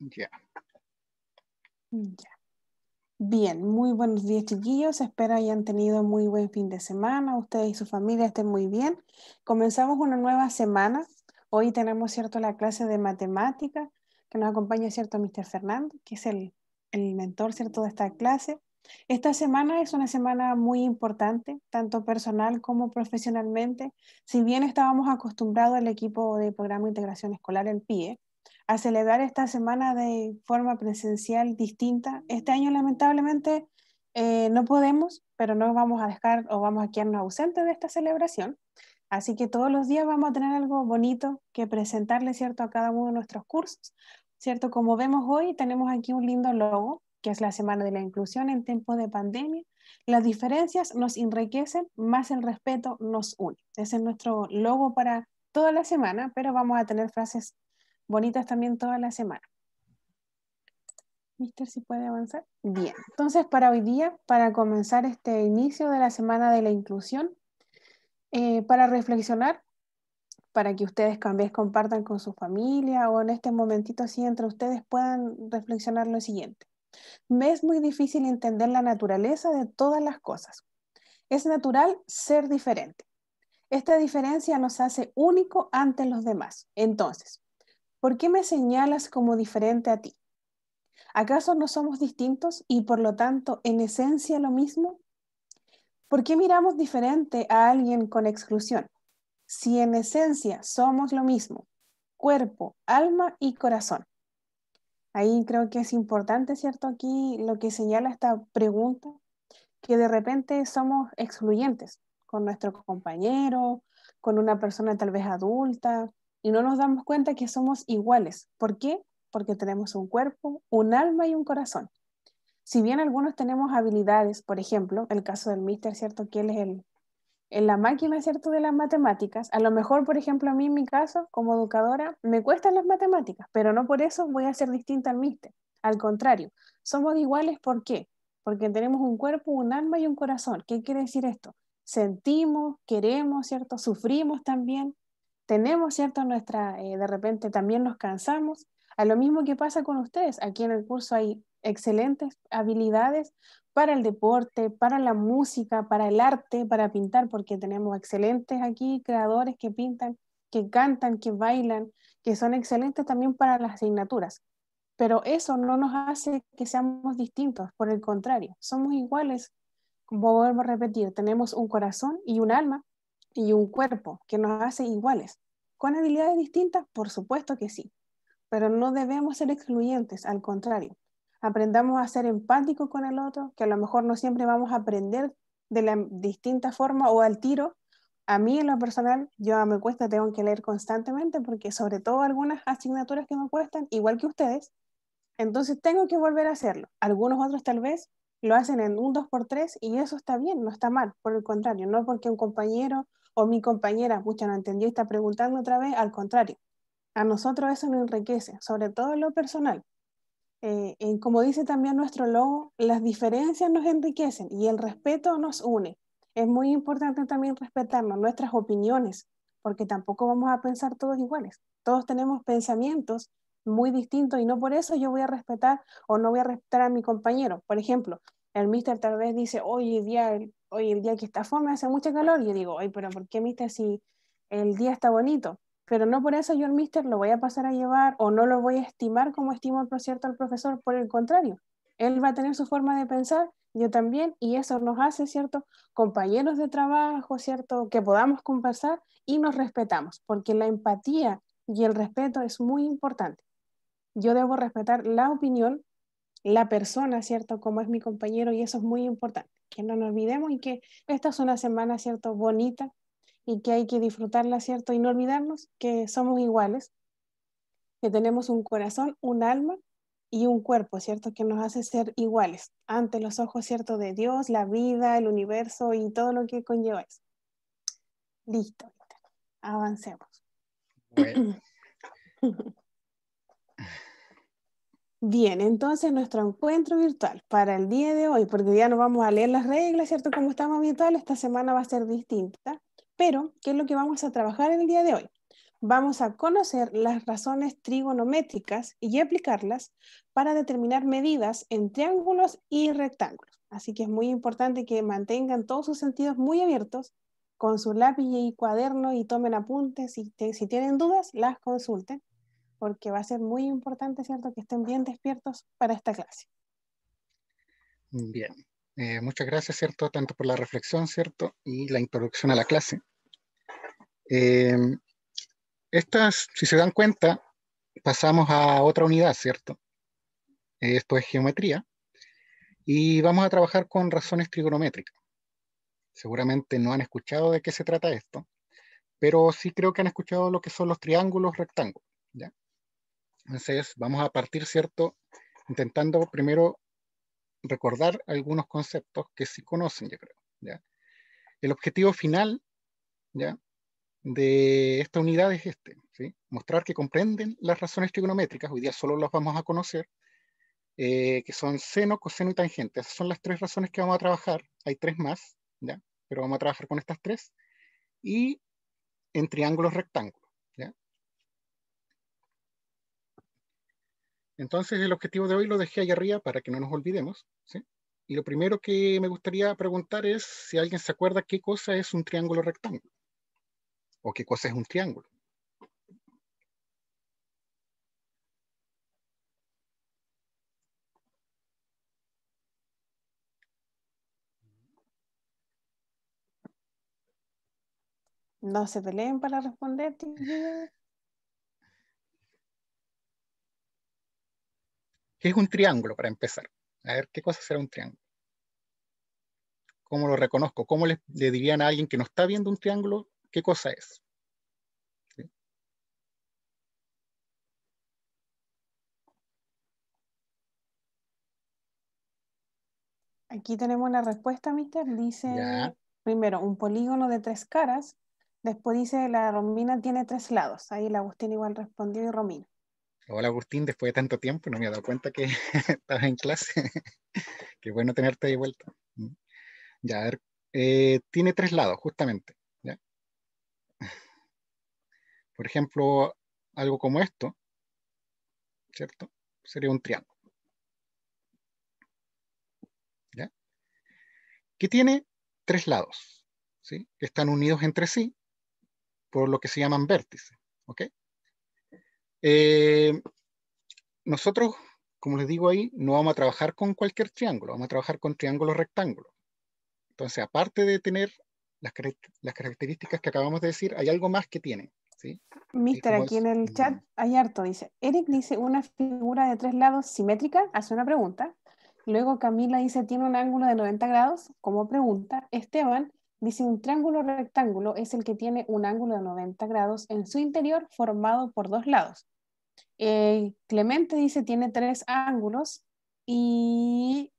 Ya. Ya. Bien, muy buenos días chiquillos. Espero hayan tenido muy buen fin de semana. Ustedes y su familia estén muy bien. Comenzamos una nueva semana. Hoy tenemos, ¿cierto?, la clase de matemática que nos acompaña, ¿cierto?, Mr. Fernando, que es el, el mentor, ¿cierto?, de esta clase. Esta semana es una semana muy importante, tanto personal como profesionalmente. Si bien estábamos acostumbrados al equipo de programa de integración escolar, el PIE, a celebrar esta semana de forma presencial distinta. Este año lamentablemente eh, no podemos, pero no vamos a dejar o vamos a quedarnos ausentes de esta celebración. Así que todos los días vamos a tener algo bonito que presentarle, ¿cierto?, a cada uno de nuestros cursos, ¿cierto? Como vemos hoy, tenemos aquí un lindo logo, que es la Semana de la Inclusión en tiempo de pandemia. Las diferencias nos enriquecen, más el respeto nos une. Ese es nuestro logo para toda la semana, pero vamos a tener frases bonitas también toda la semana. Mister, si puede avanzar. Bien, entonces para hoy día, para comenzar este inicio de la semana de la inclusión, eh, para reflexionar, para que ustedes también compartan con su familia o en este momentito así entre ustedes puedan reflexionar lo siguiente. Me es muy difícil entender la naturaleza de todas las cosas. Es natural ser diferente. Esta diferencia nos hace único ante los demás. Entonces, ¿por qué me señalas como diferente a ti? ¿Acaso no somos distintos y por lo tanto en esencia lo mismo? ¿Por qué miramos diferente a alguien con exclusión? Si en esencia somos lo mismo, cuerpo, alma y corazón. Ahí creo que es importante, ¿cierto? Aquí lo que señala esta pregunta, que de repente somos excluyentes con nuestro compañero, con una persona tal vez adulta, y no nos damos cuenta que somos iguales. ¿Por qué? Porque tenemos un cuerpo, un alma y un corazón. Si bien algunos tenemos habilidades, por ejemplo, el caso del mister, ¿cierto? Que él es el, en la máquina, ¿cierto? De las matemáticas. A lo mejor, por ejemplo, a mí en mi caso, como educadora, me cuestan las matemáticas, pero no por eso voy a ser distinta al mister. Al contrario, somos iguales, ¿por qué? Porque tenemos un cuerpo, un alma y un corazón. ¿Qué quiere decir esto? Sentimos, queremos, ¿cierto? Sufrimos también, tenemos, ¿cierto? Nuestra, eh, de repente también nos cansamos. A lo mismo que pasa con ustedes, aquí en el curso hay excelentes habilidades para el deporte, para la música, para el arte, para pintar, porque tenemos excelentes aquí creadores que pintan, que cantan, que bailan, que son excelentes también para las asignaturas. Pero eso no nos hace que seamos distintos, por el contrario, somos iguales, como vuelvo a repetir, tenemos un corazón y un alma y un cuerpo que nos hace iguales. ¿Con habilidades distintas? Por supuesto que sí, pero no debemos ser excluyentes, al contrario. Aprendamos a ser empáticos con el otro, que a lo mejor no siempre vamos a aprender de la distinta forma o al tiro. A mí en lo personal, yo me cuesta, tengo que leer constantemente porque sobre todo algunas asignaturas que me cuestan, igual que ustedes, entonces tengo que volver a hacerlo. Algunos otros tal vez lo hacen en un 2x3 y eso está bien, no está mal, por el contrario, no es porque un compañero o mi compañera, pucha, no entendió y está preguntando otra vez, al contrario, a nosotros eso nos enriquece, sobre todo en lo personal. Eh, en, como dice también nuestro logo, las diferencias nos enriquecen y el respeto nos une. Es muy importante también respetarnos nuestras opiniones, porque tampoco vamos a pensar todos iguales. Todos tenemos pensamientos muy distintos y no por eso yo voy a respetar o no voy a respetar a mi compañero. Por ejemplo, el mister tal vez dice, hoy día hoy el día que está fome hace mucho calor, yo digo, ay, pero ¿por qué, mister, si el día está bonito? Pero no por eso yo el mister lo voy a pasar a llevar o no lo voy a estimar como estimo el cierto al profesor, por el contrario, él va a tener su forma de pensar, yo también, y eso nos hace, ¿cierto?, compañeros de trabajo, ¿cierto?, que podamos conversar y nos respetamos, porque la empatía y el respeto es muy importante. Yo debo respetar la opinión, la persona, ¿cierto?, como es mi compañero, y eso es muy importante que no nos olvidemos y que esta es una semana, ¿cierto?, bonita y que hay que disfrutarla, ¿cierto? Y no olvidarnos que somos iguales, que tenemos un corazón, un alma y un cuerpo, ¿cierto? Que nos hace ser iguales ante los ojos, ¿cierto? De Dios, la vida, el universo y todo lo que conlleva eso. Listo, avancemos. Bueno. Bien, entonces nuestro encuentro virtual para el día de hoy, porque ya no vamos a leer las reglas, ¿cierto? Como estamos habitual, esta semana va a ser distinta, pero ¿qué es lo que vamos a trabajar el día de hoy? Vamos a conocer las razones trigonométricas y aplicarlas para determinar medidas en triángulos y rectángulos. Así que es muy importante que mantengan todos sus sentidos muy abiertos con su lápiz y cuaderno y tomen apuntes y si tienen dudas, las consulten porque va a ser muy importante, ¿cierto?, que estén bien despiertos para esta clase. Bien, eh, muchas gracias, ¿cierto?, tanto por la reflexión, ¿cierto?, y la introducción a la clase. Eh, estas, si se dan cuenta, pasamos a otra unidad, ¿cierto? Esto es geometría. Y vamos a trabajar con razones trigonométricas. Seguramente no han escuchado de qué se trata esto, pero sí creo que han escuchado lo que son los triángulos rectángulos. ¿ya? Entonces, vamos a partir, ¿cierto? Intentando primero recordar algunos conceptos que sí conocen, yo creo. El objetivo final de esta unidad es este, mostrar que comprenden las razones trigonométricas, hoy día solo las vamos a conocer, eh, que son seno, coseno y tangente. Esas son las tres razones que vamos a trabajar, hay tres más, ¿ya? pero vamos a trabajar con estas tres, y en triángulos rectángulos. Entonces, el objetivo de hoy lo dejé ahí arriba para que no nos olvidemos. Y lo primero que me gustaría preguntar es si alguien se acuerda qué cosa es un triángulo rectángulo o qué cosa es un triángulo. No se peleen para responder. es un triángulo para empezar? A ver, ¿qué cosa será un triángulo? ¿Cómo lo reconozco? ¿Cómo le, dirían a alguien que no está viendo un triángulo qué cosa es? Aquí tenemos la respuesta, mister. Dice primero un polígono de tres caras. Después dice la Romina tiene tres lados. Ahí la Agustín igual respondió y Romina. Hola Agustín, después de tanto tiempo no me he dado cuenta que estabas en clase. Qué bueno tenerte de vuelta. Mm. Ya, a ver, eh, tiene tres lados, justamente. Por ejemplo, algo como esto, ¿cierto? Sería un triángulo. ¿Ya? Que tiene tres lados, ¿sí? Que están unidos entre sí por lo que se llaman vértices, ¿ok? Eh, nosotros, como les digo ahí, no vamos a trabajar con cualquier triángulo, vamos a trabajar con triángulos rectángulos. Entonces, aparte de tener las, características que acabamos de decir, hay algo más que tiene. ¿sí? Mister, aquí en el chat hay harto, dice, Eric dice, una figura de tres lados simétrica, hace una pregunta. Luego Camila dice, tiene un ángulo de 90 grados, como pregunta. Esteban dice, un triángulo rectángulo es el que tiene un ángulo de 90 grados en su interior formado por dos lados. Eh, Clemente dice tiene tres ángulos y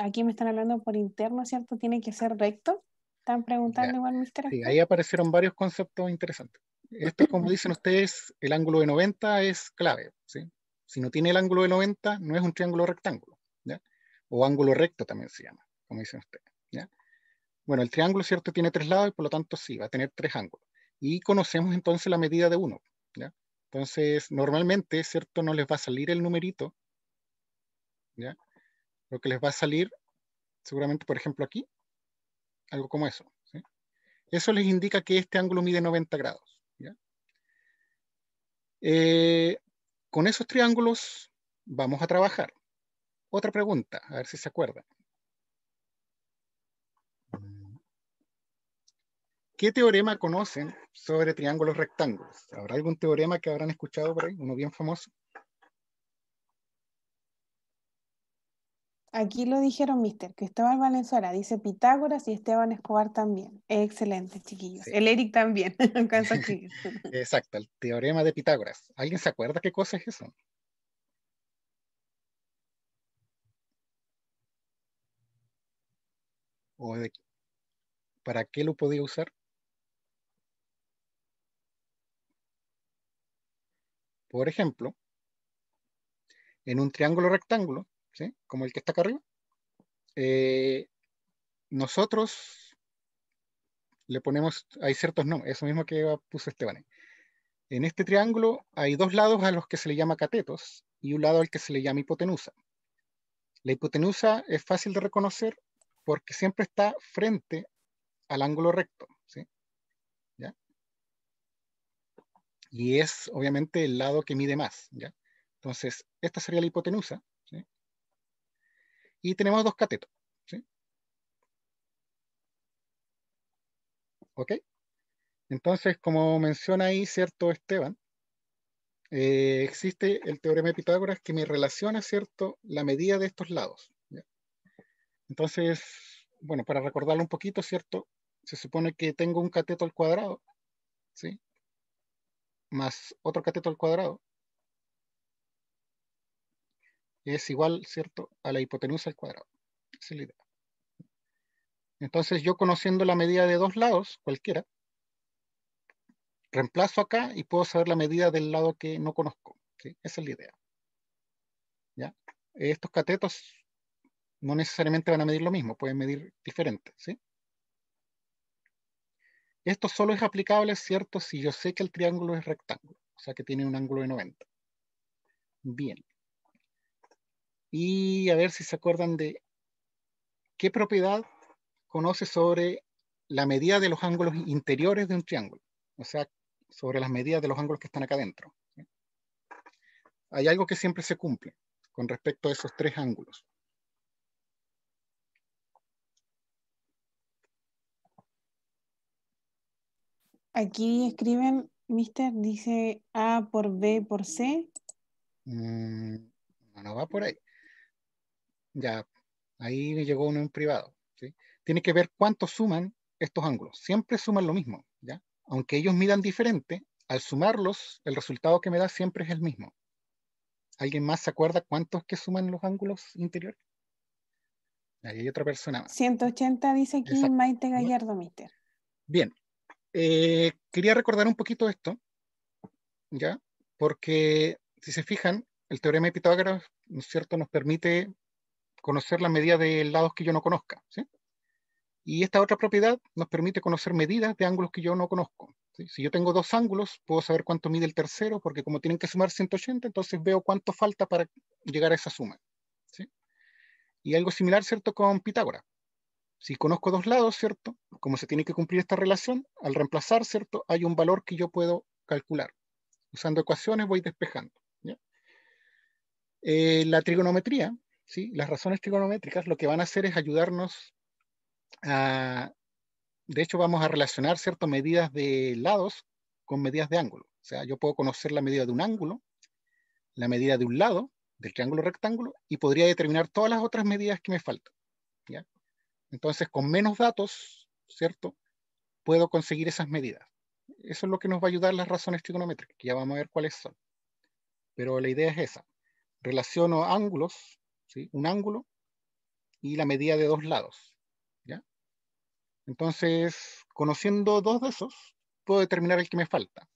aquí me están hablando por interno, ¿cierto? Tiene que ser recto. Están preguntando igual, mister. Sí, ahí aparecieron varios conceptos interesantes. Esto, como dicen ustedes, el ángulo de 90 es clave. ¿sí? Si no tiene el ángulo de 90, no es un triángulo rectángulo. ¿ya? O ángulo recto también se llama, como dicen ustedes. ¿ya? Bueno, el triángulo, ¿cierto? Tiene tres lados y por lo tanto sí, va a tener tres ángulos. Y conocemos entonces la medida de uno. ¿ya? Entonces, normalmente, ¿cierto? No les va a salir el numerito, ¿ya? Lo que les va a salir, seguramente, por ejemplo, aquí, algo como eso. Eso les indica que este ángulo mide 90 grados, ¿ya? Eh, con esos triángulos vamos a trabajar. Otra pregunta, a ver si se acuerdan. ¿Qué teorema conocen sobre triángulos rectángulos? ¿Habrá algún teorema que habrán escuchado por ahí? Uno bien famoso. Aquí lo dijeron, mister. Cristóbal Valenzuela dice Pitágoras y Esteban Escobar también. Excelente, chiquillos. El Eric también. Exacto, el teorema de Pitágoras. ¿Alguien se acuerda qué cosa es eso? para qué lo podía usar? Por ejemplo, en un triángulo rectángulo, como el que está acá arriba, eh, nosotros le ponemos, hay ciertos nombres, eso mismo que puso Esteban. En este triángulo hay dos lados a los que se le llama catetos y un lado al que se le llama hipotenusa. La hipotenusa es fácil de reconocer porque siempre está frente al ángulo recto. y es obviamente el lado que mide más. ¿ya? Entonces, esta sería la hipotenusa. ¿sí? Y tenemos dos catetos. ¿sí? ¿Ok? Entonces, como menciona ahí, ¿cierto, Esteban? Eh, existe el teorema de Pitágoras que me relaciona, ¿cierto?, la medida de estos lados. ¿ya? Entonces, bueno, para recordarlo un poquito, ¿cierto? Se supone que tengo un cateto al cuadrado, ¿sí? más otro cateto al cuadrado es igual, ¿cierto?, a la hipotenusa al cuadrado. Esa es la idea. Entonces yo conociendo la medida de dos lados, cualquiera, reemplazo acá y puedo saber la medida del lado que no conozco. Esa es la idea. ¿Ya? Estos catetos no necesariamente van a medir lo mismo, pueden medir diferente. ¿sí? Esto solo es aplicable, ¿cierto? Si yo sé que el triángulo es rectángulo, o sea que tiene un ángulo de 90. Bien. Y a ver si se acuerdan de qué propiedad conoce sobre la medida de los ángulos interiores de un triángulo, o sea, sobre las medidas de los ángulos que están acá adentro. Hay algo que siempre se cumple con respecto a esos tres ángulos. Aquí escriben, Mister dice A por B por C. Mm, no, va por ahí. Ya, ahí me llegó uno en privado. Tiene que ver cuánto suman estos ángulos. Siempre suman lo mismo, ¿ya? Aunque ellos midan diferente, al sumarlos, el resultado que me da siempre es el mismo. ¿Alguien más se acuerda cuántos que suman los ángulos interiores? Ahí hay otra persona 180 dice aquí Maite Gallardo, mister. Bien, eh, quería recordar un poquito esto, ¿ya? Porque si se fijan, el teorema de Pitágoras, ¿no es cierto?, nos permite conocer la medida de lados que yo no conozca, ¿sí? Y esta otra propiedad nos permite conocer medidas de ángulos que yo no conozco. Si yo tengo dos ángulos, puedo saber cuánto mide el tercero, porque como tienen que sumar 180, entonces veo cuánto falta para llegar a esa suma. ¿sí? Y algo similar, ¿cierto?, con Pitágoras si conozco dos lados, ¿cierto? Como se tiene que cumplir esta relación, al reemplazar, ¿cierto? Hay un valor que yo puedo calcular. Usando ecuaciones voy despejando. Eh, la trigonometría, ¿sí? las razones trigonométricas, lo que van a hacer es ayudarnos a... De hecho, vamos a relacionar, ¿cierto? Medidas de lados con medidas de ángulo. O sea, yo puedo conocer la medida de un ángulo, la medida de un lado, del triángulo rectángulo, y podría determinar todas las otras medidas que me faltan. ¿ya? Entonces, con menos datos, ¿cierto? Puedo conseguir esas medidas. Eso es lo que nos va a ayudar las razones trigonométricas, que ya vamos a ver cuáles son. Pero la idea es esa. Relaciono ángulos, ¿sí? un ángulo, y la medida de dos lados. ¿ya? Entonces, conociendo dos de esos, puedo determinar el que me falta.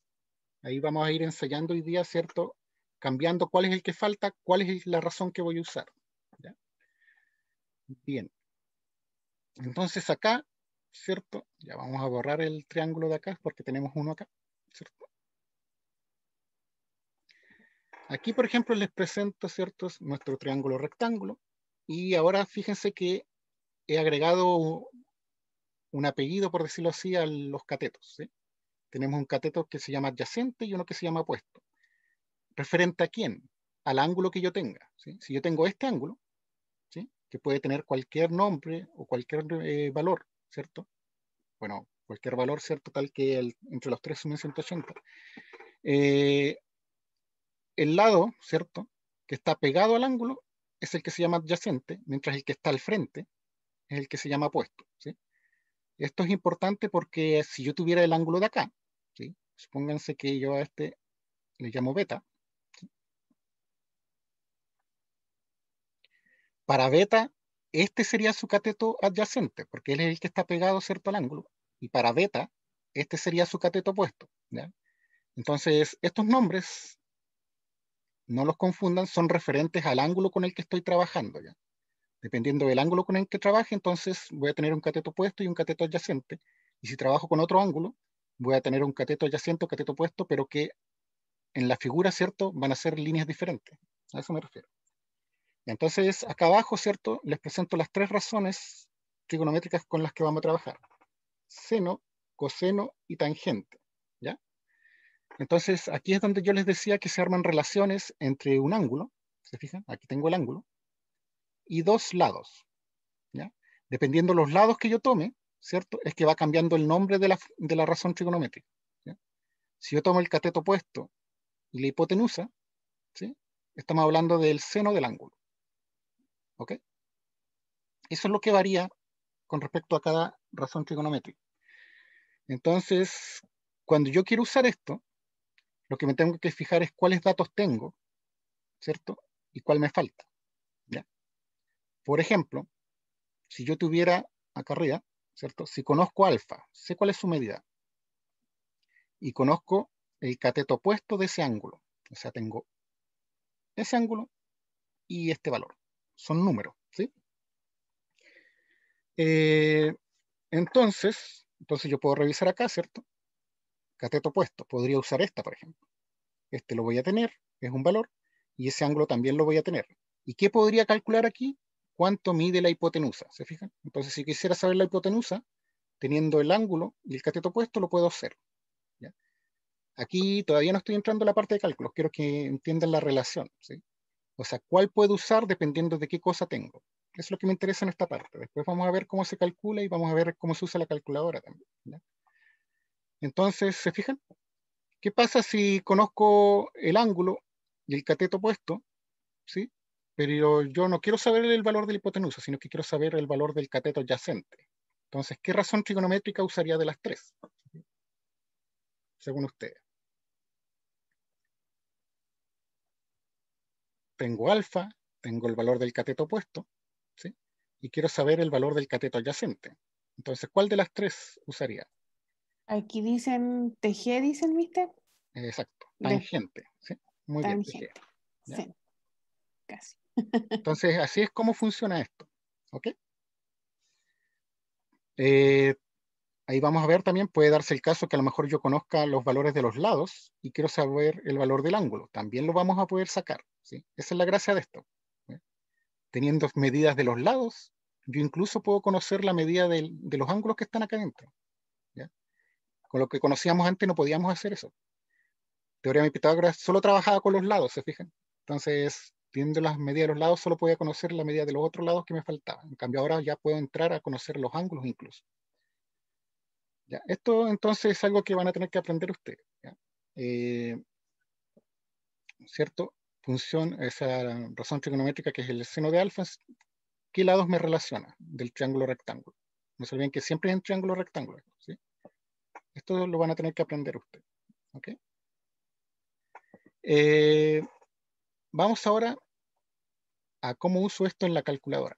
Ahí vamos a ir ensayando hoy día, ¿cierto? Cambiando cuál es el que falta, cuál es la razón que voy a usar. ¿ya? Bien, entonces acá, ¿cierto? Ya vamos a borrar el triángulo de acá porque tenemos uno acá, ¿cierto? Aquí, por ejemplo, les presento, ¿cierto? Nuestro triángulo rectángulo. Y ahora fíjense que he agregado un apellido, por decirlo así, a los catetos. Tenemos un cateto que se llama adyacente y uno que se llama opuesto. ¿Referente a quién? Al ángulo que yo tenga. Si yo tengo este ángulo, que puede tener cualquier nombre o cualquier eh, valor, ¿cierto? Bueno, cualquier valor, ¿cierto? Tal que entre los tres sumen 180. Eh, el lado, ¿cierto? Que está pegado al ángulo es el que se llama adyacente, mientras el que está al frente es el que se llama opuesto, ¿sí? Esto es importante porque si yo tuviera el ángulo de acá, ¿sí? Supónganse que yo a este le llamo beta, Para beta, este sería su cateto adyacente, porque él es el que está pegado ¿cierto? al ángulo. Y para beta, este sería su cateto opuesto. ¿ya? Entonces, estos nombres, no los confundan, son referentes al ángulo con el que estoy trabajando. ¿ya? Dependiendo del ángulo con el que trabaje, entonces voy a tener un cateto opuesto y un cateto adyacente. Y si trabajo con otro ángulo, voy a tener un cateto adyacente o cateto opuesto, pero que en la figura, ¿cierto? Van a ser líneas diferentes. A eso me refiero. Entonces, acá abajo, ¿cierto? Les presento las tres razones trigonométricas con las que vamos a trabajar. Seno, coseno y tangente. ¿Ya? Entonces, aquí es donde yo les decía que se arman relaciones entre un ángulo, ¿se fijan? Aquí tengo el ángulo, y dos lados. ¿Ya? Dependiendo los lados que yo tome, ¿cierto? Es que va cambiando el nombre de la, razón trigonométrica. Si yo tomo el cateto opuesto y la hipotenusa, ¿sí? Estamos hablando del seno del ángulo. ¿Ok? Eso es lo que varía con respecto a cada razón trigonométrica. Entonces, cuando yo quiero usar esto, lo que me tengo que fijar es cuáles datos tengo, ¿cierto? Y cuál me falta. ¿ya? Por ejemplo, si yo tuviera acá arriba, ¿cierto? Si conozco alfa, sé cuál es su medida, y conozco el cateto opuesto de ese ángulo, o sea, tengo ese ángulo y este valor son números, ¿sí? Eh, entonces, entonces yo puedo revisar acá, ¿cierto? Cateto opuesto, podría usar esta, por ejemplo. Este lo voy a tener, es un valor, y ese ángulo también lo voy a tener. ¿Y qué podría calcular aquí? ¿Cuánto mide la hipotenusa? ¿Se fijan? Entonces, si quisiera saber la hipotenusa, teniendo el ángulo y el cateto opuesto, lo puedo hacer. Aquí todavía no estoy entrando en la parte de cálculos, quiero que entiendan la relación. ¿sí? O sea, cuál puedo usar dependiendo de qué cosa tengo. Eso es lo que me interesa en esta parte. Después vamos a ver cómo se calcula y vamos a ver cómo se usa la calculadora también. Entonces, ¿se fijan? ¿Qué pasa si conozco el ángulo y el cateto opuesto? ¿Sí? Pero yo no quiero saber el valor del hipotenusa, sino que quiero saber el valor del cateto adyacente. Entonces, ¿qué razón trigonométrica usaría de las tres? Según ustedes. tengo alfa, tengo el valor del cateto opuesto, ¿sí? y quiero saber el valor del cateto adyacente. Entonces, ¿cuál de las tres usaría? Aquí dicen TG, dicen, mister. Exacto, tangente. ¿sí? Muy bien, Sí. Casi. Entonces, así es como funciona esto. ¿Ok? Eh, ahí vamos a ver también, puede darse el caso que a lo mejor yo conozca los valores de los lados y quiero saber el valor del ángulo. También lo vamos a poder sacar. Esa es la gracia de esto. Teniendo medidas de los lados, yo incluso puedo conocer la medida de, los ángulos que están acá adentro. Con lo que conocíamos antes no podíamos hacer eso. Teoría de Pitágoras solo trabajaba con los lados, ¿se fijan? Entonces, teniendo las medidas de los lados, solo podía conocer la medida de los otros lados que me faltaba En cambio, ahora ya puedo entrar a conocer los ángulos incluso. Esto entonces es algo que van a tener que aprender ustedes. Eh, ¿Cierto? función, esa razón trigonométrica que es el seno de alfa, ¿qué lados me relaciona del triángulo rectángulo? No se olviden que siempre es en triángulo rectángulo. Esto lo van a tener que aprender ustedes. Eh, vamos ahora a cómo uso esto en la calculadora.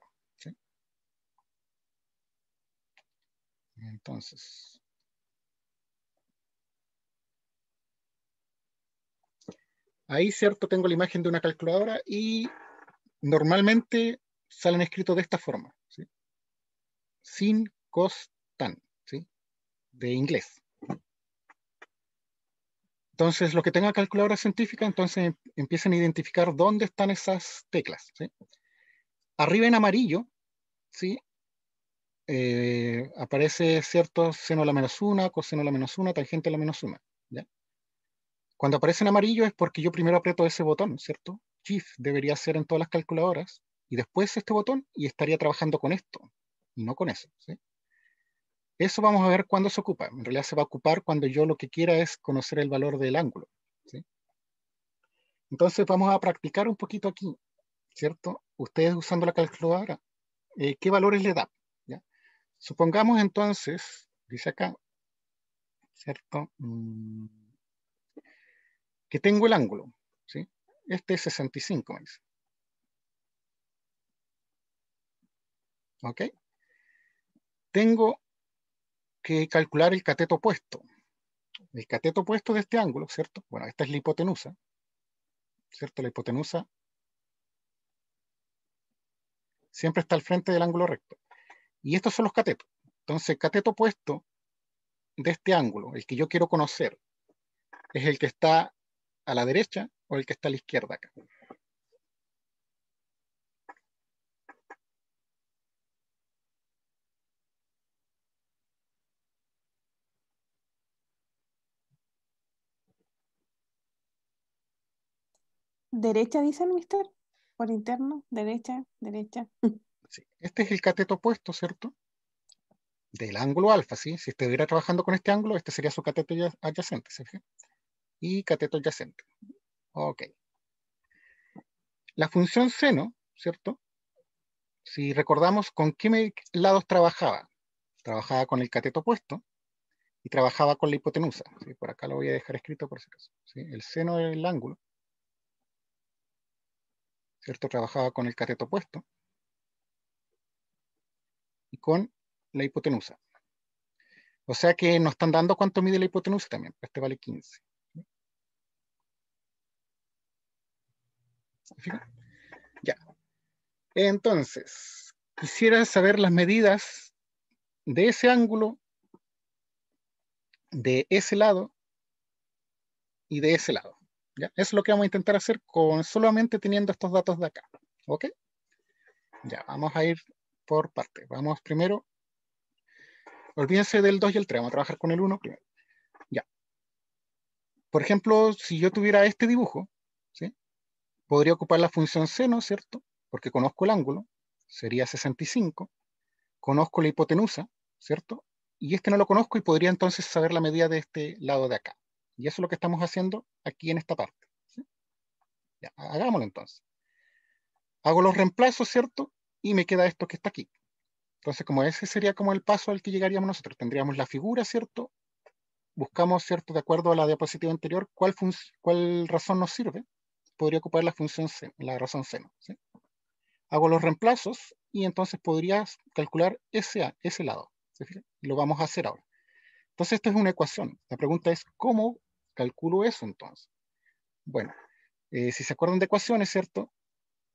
Entonces, Ahí, cierto, tengo la imagen de una calculadora y normalmente salen escritos de esta forma. ¿sí? Sin costan, ¿sí? de inglés. Entonces, los que tengan calculadora científica, entonces em, empiecen a identificar dónde están esas teclas. Arriba en amarillo, ¿sí? Eh, aparece cierto seno a la menos una, coseno a la menos una, tangente a la menos una. Cuando aparece en amarillo es porque yo primero aprieto ese botón, ¿cierto? Shift debería ser en todas las calculadoras y después este botón y estaría trabajando con esto y no con eso. ¿sí? Eso vamos a ver cuándo se ocupa. En realidad se va a ocupar cuando yo lo que quiera es conocer el valor del ángulo. ¿sí? Entonces vamos a practicar un poquito aquí, ¿cierto? Ustedes usando la calculadora, eh, ¿qué valores le da? Supongamos entonces, dice acá, ¿cierto? Mm que tengo el ángulo. ¿sí? Este es 65, me dice. ¿Ok? Tengo que calcular el cateto opuesto. El cateto opuesto de este ángulo, ¿cierto? Bueno, esta es la hipotenusa. ¿Cierto? La hipotenusa siempre está al frente del ángulo recto. Y estos son los catetos. Entonces, el cateto opuesto de este ángulo, el que yo quiero conocer, es el que está a la derecha o el que está a la izquierda acá. ¿Derecha dice el mister? Por interno, derecha, derecha. Este es el cateto opuesto, ¿cierto? Del ángulo alfa, ¿sí? Si estuviera trabajando con este ángulo, este sería su cateto adyacente, ¿se y cateto adyacente. Ok. La función seno, ¿cierto? Si recordamos con qué lados trabajaba. Trabajaba con el cateto opuesto y trabajaba con la hipotenusa. Por acá lo voy a dejar escrito por si acaso. El seno del ángulo. ¿Cierto? Trabajaba con el cateto opuesto y con la hipotenusa. O sea que nos están dando cuánto mide la hipotenusa también. Pues este vale 15. Ya. Entonces, quisiera saber las medidas de ese ángulo, de ese lado y de ese lado. ¿ya? Eso es lo que vamos a intentar hacer con solamente teniendo estos datos de acá. ¿Ok? Ya, vamos a ir por partes. Vamos primero. Olvídense del 2 y el 3. Vamos a trabajar con el 1 primero. Ya. Por ejemplo, si yo tuviera este dibujo, podría ocupar la función seno, ¿cierto? Porque conozco el ángulo, sería 65, conozco la hipotenusa, ¿cierto? Y este no lo conozco y podría entonces saber la medida de este lado de acá. Y eso es lo que estamos haciendo aquí en esta parte. hagámoslo entonces. Hago los reemplazos, ¿cierto? Y me queda esto que está aquí. Entonces, como ese sería como el paso al que llegaríamos nosotros. Tendríamos la figura, ¿cierto? Buscamos, ¿cierto? De acuerdo a la diapositiva anterior, cuál razón nos sirve? podría ocupar la función seno, la razón seno. Hago los reemplazos y entonces podría calcular ese, ese lado. lo vamos a hacer ahora. Entonces esto es una ecuación. La pregunta es, ¿cómo calculo eso entonces? Bueno, eh, si se acuerdan de ecuaciones, ¿cierto?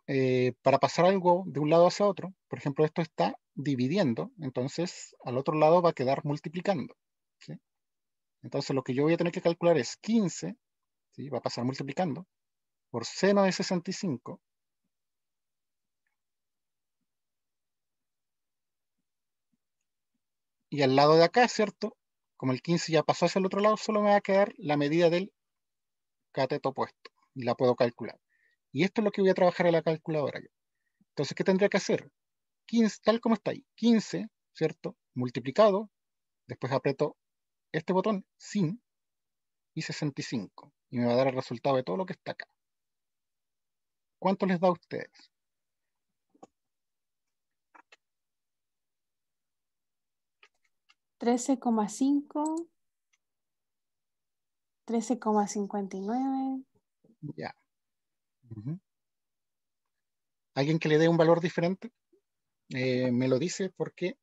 Eh, para pasar algo de un lado hacia otro, por ejemplo, esto está dividiendo, entonces al otro lado va a quedar multiplicando. Entonces lo que yo voy a tener que calcular es 15, va a pasar multiplicando, por seno de 65 y al lado de acá, ¿cierto? Como el 15 ya pasó hacia el otro lado, solo me va a quedar la medida del cateto opuesto y la puedo calcular. Y esto es lo que voy a trabajar en la calculadora. yo. Entonces, ¿qué tendría que hacer? 15, tal como está ahí, 15, ¿cierto? Multiplicado, después aprieto este botón, sin, y 65. Y me va a dar el resultado de todo lo que está acá. ¿Cuánto les da a ustedes? 13,5 13,59 Ya. ¿Alguien que le dé un valor diferente? Eh, me lo dice porque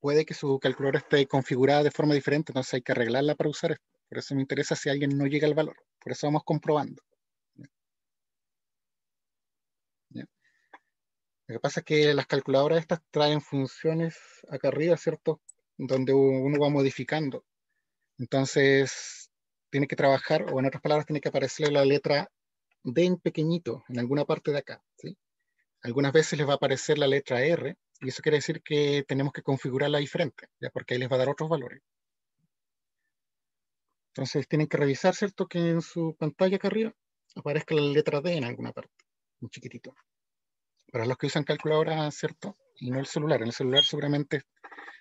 puede que su calculadora esté configurada de forma diferente, entonces hay que arreglarla para usar esto. Por eso me interesa si alguien no llega al valor. Por eso vamos comprobando. Lo que pasa es que las calculadoras estas traen funciones acá arriba, ¿cierto? Donde uno va modificando. Entonces, tiene que trabajar, o en otras palabras, tiene que aparecer la letra D en pequeñito, en alguna parte de acá. Algunas veces les va a aparecer la letra R, y eso quiere decir que tenemos que configurarla diferente, ¿ya? porque ahí les va a dar otros valores. Entonces tienen que revisar, ¿cierto? Que en su pantalla acá arriba aparezca la letra D en alguna parte, un chiquitito para los que usan calculadora, ¿cierto? Y no el celular. En el celular seguramente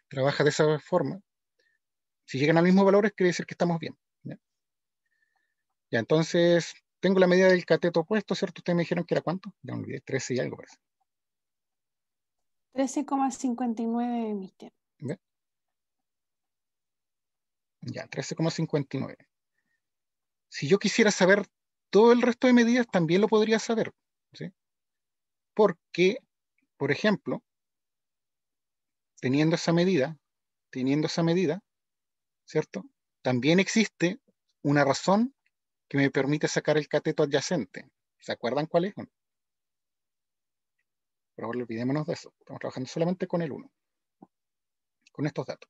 trabaja de esa forma. Si llegan al mismo valor, quiere decir que estamos bien. ¿ya? entonces, tengo la medida del cateto opuesto, ¿cierto? Ustedes me dijeron que era cuánto. Ya olvidé, 13 y algo parece. 13,59 mister. Ya, 13,59. Si yo quisiera saber todo el resto de medidas, también lo podría saber. ¿sí? porque, por ejemplo, teniendo esa medida, teniendo esa medida, ¿cierto? También existe una razón que me permite sacar el cateto adyacente. ¿Se acuerdan cuál es? por favor, olvidémonos de eso. Estamos trabajando solamente con el 1, con estos datos.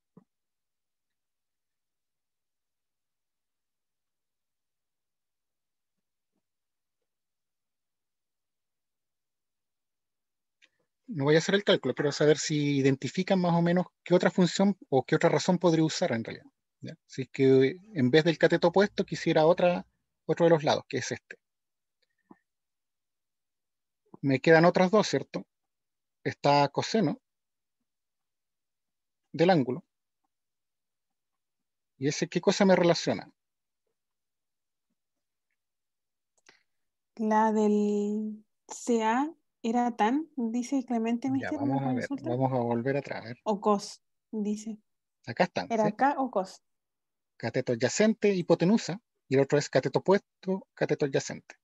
no voy a hacer el cálculo, pero saber si identifican más o menos qué otra función o qué otra razón podría usar en realidad. ¿ya? Si es que eh, en vez del cateto opuesto quisiera otra, otro de los lados, que es este. Me quedan otras dos, ¿cierto? Está coseno del ángulo. ¿Y ese qué cosa me relaciona? La del CA era tan, dice Clemente Mister. vamos, a ver, vamos a volver atrás. A ver. O cos, dice. Acá están. Era acá o cos. Cateto adyacente, hipotenusa, y el otro es cateto opuesto, cateto adyacente.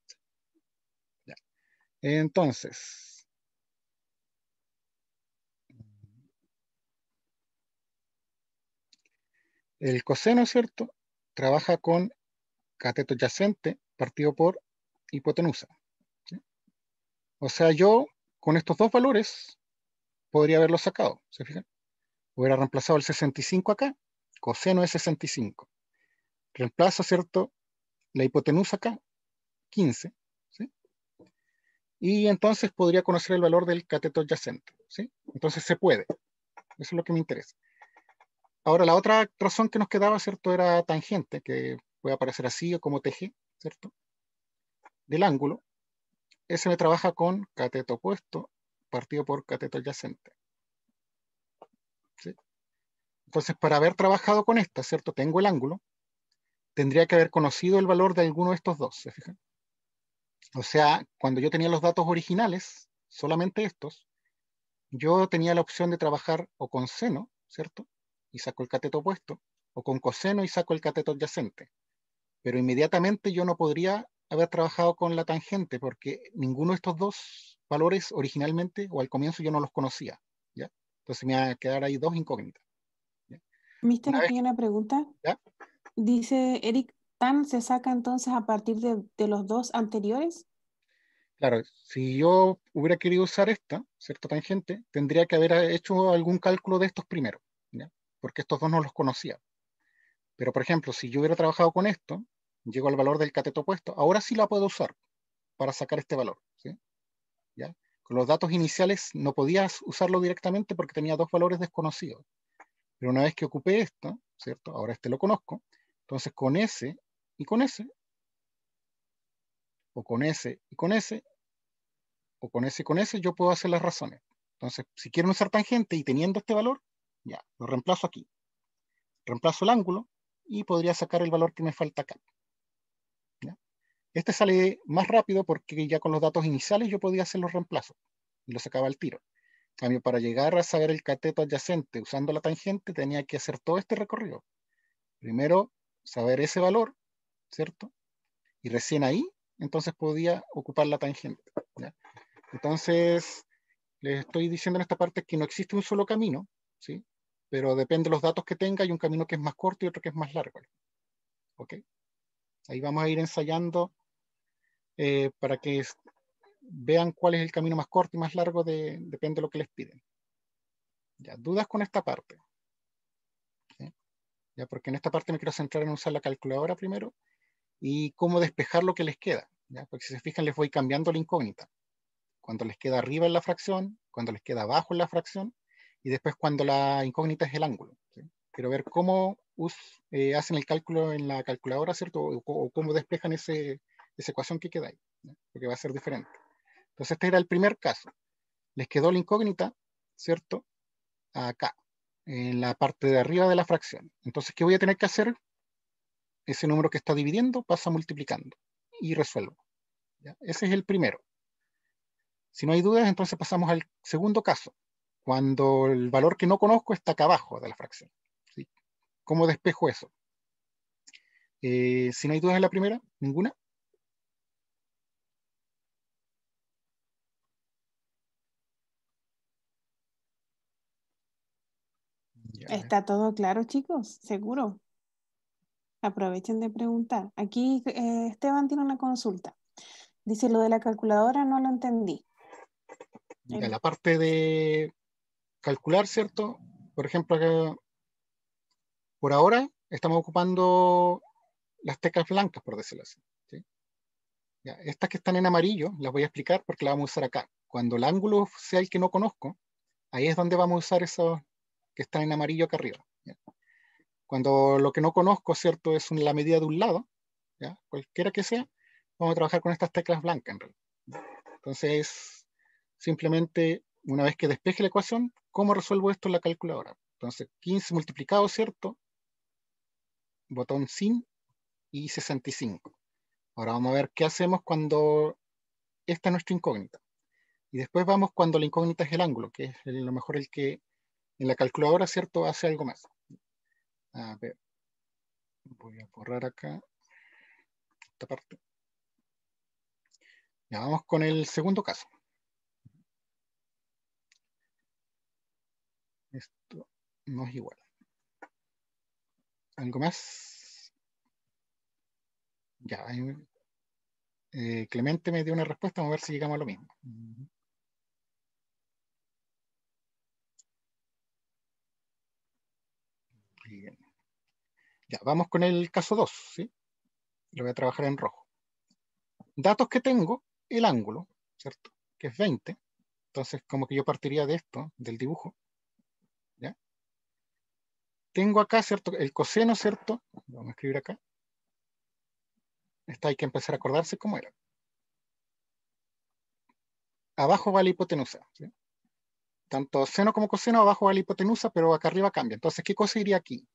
Entonces. El coseno, ¿cierto? Trabaja con cateto adyacente partido por hipotenusa. O sea, yo con estos dos valores podría haberlo sacado, ¿se fijan? Hubiera reemplazado el 65 acá, coseno de 65. Reemplaza, ¿cierto? La hipotenusa acá, 15, ¿sí? Y entonces podría conocer el valor del cateto adyacente, ¿sí? Entonces se puede. Eso es lo que me interesa. Ahora, la otra razón que nos quedaba, ¿cierto? Era tangente, que puede aparecer así o como TG, ¿cierto? Del ángulo me trabaja con cateto opuesto partido por cateto adyacente. Entonces, para haber trabajado con esta, ¿cierto? Tengo el ángulo, tendría que haber conocido el valor de alguno de estos dos, ¿se O sea, cuando yo tenía los datos originales, solamente estos, yo tenía la opción de trabajar o con seno, ¿cierto? Y saco el cateto opuesto, o con coseno y saco el cateto adyacente. Pero inmediatamente yo no podría haber trabajado con la tangente, porque ninguno de estos dos valores originalmente o al comienzo yo no los conocía. ¿ya? Entonces me van a quedar ahí dos incógnitas. Mister, ¿Tiene una pregunta. Dice Eric, ¿tan se saca entonces a partir de, los dos anteriores? Claro, si yo hubiera querido usar esta, ¿cierto? Tangente, tendría que haber hecho algún cálculo de estos primero, ¿ya? porque estos dos no los conocía. Pero, por ejemplo, si yo hubiera trabajado con esto, llego al valor del cateto opuesto, ahora sí la puedo usar para sacar este valor. ¿Ya? Con los datos iniciales no podías usarlo directamente porque tenía dos valores desconocidos. Pero una vez que ocupé esto, ¿cierto? Ahora este lo conozco. Entonces con S y con S, o con S y con S, o con S y con S, yo puedo hacer las razones. Entonces, si quiero usar tangente y teniendo este valor, ya, lo reemplazo aquí. Reemplazo el ángulo y podría sacar el valor que me falta acá. Este sale más rápido porque ya con los datos iniciales yo podía hacer los reemplazos y lo sacaba al tiro. Cambio, para llegar a saber el cateto adyacente usando la tangente tenía que hacer todo este recorrido. Primero saber ese valor, ¿cierto? Y recién ahí, entonces podía ocupar la tangente. Entonces, les estoy diciendo en esta parte que no existe un solo camino, ¿sí? Pero depende de los datos que tenga, hay un camino que es más corto y otro que es más largo. ¿Ok? Ahí vamos a ir ensayando eh, para que vean cuál es el camino más corto y más largo, depende de lo que les piden. Ya, dudas con esta parte. Ya, porque en esta parte me quiero centrar en usar la calculadora primero y cómo despejar lo que les queda. ¿ya? Porque si se fijan, les voy cambiando la incógnita. Cuando les queda arriba en la fracción, cuando les queda abajo en la fracción, y después cuando la incógnita es el ángulo. Quiero ver cómo eh, hacen el cálculo en la calculadora, ¿cierto? O, o cómo despejan ese, esa ecuación que queda ahí, porque va a ser diferente. Entonces este era el primer caso. Les quedó la incógnita, ¿cierto? Acá, en la parte de arriba de la fracción. Entonces, ¿qué voy a tener que hacer? Ese número que está dividiendo pasa multiplicando y resuelvo. Ese es el primero. Si no hay dudas, entonces pasamos al segundo caso, cuando el valor que no conozco está acá abajo de la fracción. ¿Cómo despejo eso? Eh, si no hay dudas en la primera, ninguna, Está todo claro, chicos, seguro. Aprovechen de preguntar. Aquí eh, Esteban tiene una consulta. Dice lo de la calculadora, no lo entendí. la parte de calcular, ¿cierto? Por ejemplo, por ahora estamos ocupando las teclas blancas, por decirlo así. estas que están en amarillo, las voy a explicar porque las vamos a usar acá. Cuando el ángulo sea el que no conozco, ahí es donde vamos a usar esos que están en amarillo acá arriba. Cuando lo que no conozco, ¿cierto? Es la medida de un lado, ¿ya? cualquiera que sea, vamos a trabajar con estas teclas blancas en realidad. Entonces, simplemente una vez que despeje la ecuación, ¿cómo resuelvo esto en la calculadora? Entonces, 15 multiplicado, ¿cierto? Botón sin y 65. Ahora vamos a ver qué hacemos cuando esta es nuestra incógnita. Y después vamos cuando la incógnita es el ángulo, que es lo mejor el que en la calculadora, ¿cierto? Hace algo más. A ver, voy a borrar acá esta parte. Ya vamos con el segundo caso. Esto no es igual. ¿Algo más? Ya, eh, Clemente me dio una respuesta, vamos a ver si llegamos a lo mismo. Ya, vamos con el caso 2, ¿sí? Lo voy a trabajar en rojo. Datos que tengo, el ángulo, ¿cierto? Que es 20. Entonces, como que yo partiría de esto, del dibujo. ¿Ya? Tengo acá, ¿cierto? El coseno, ¿cierto? Lo Vamos a escribir acá. Esta hay que empezar a acordarse cómo era. Abajo va la hipotenusa. ¿sí? Tanto seno como coseno abajo va la hipotenusa, pero acá arriba cambia. Entonces, ¿qué cosa iría aquí?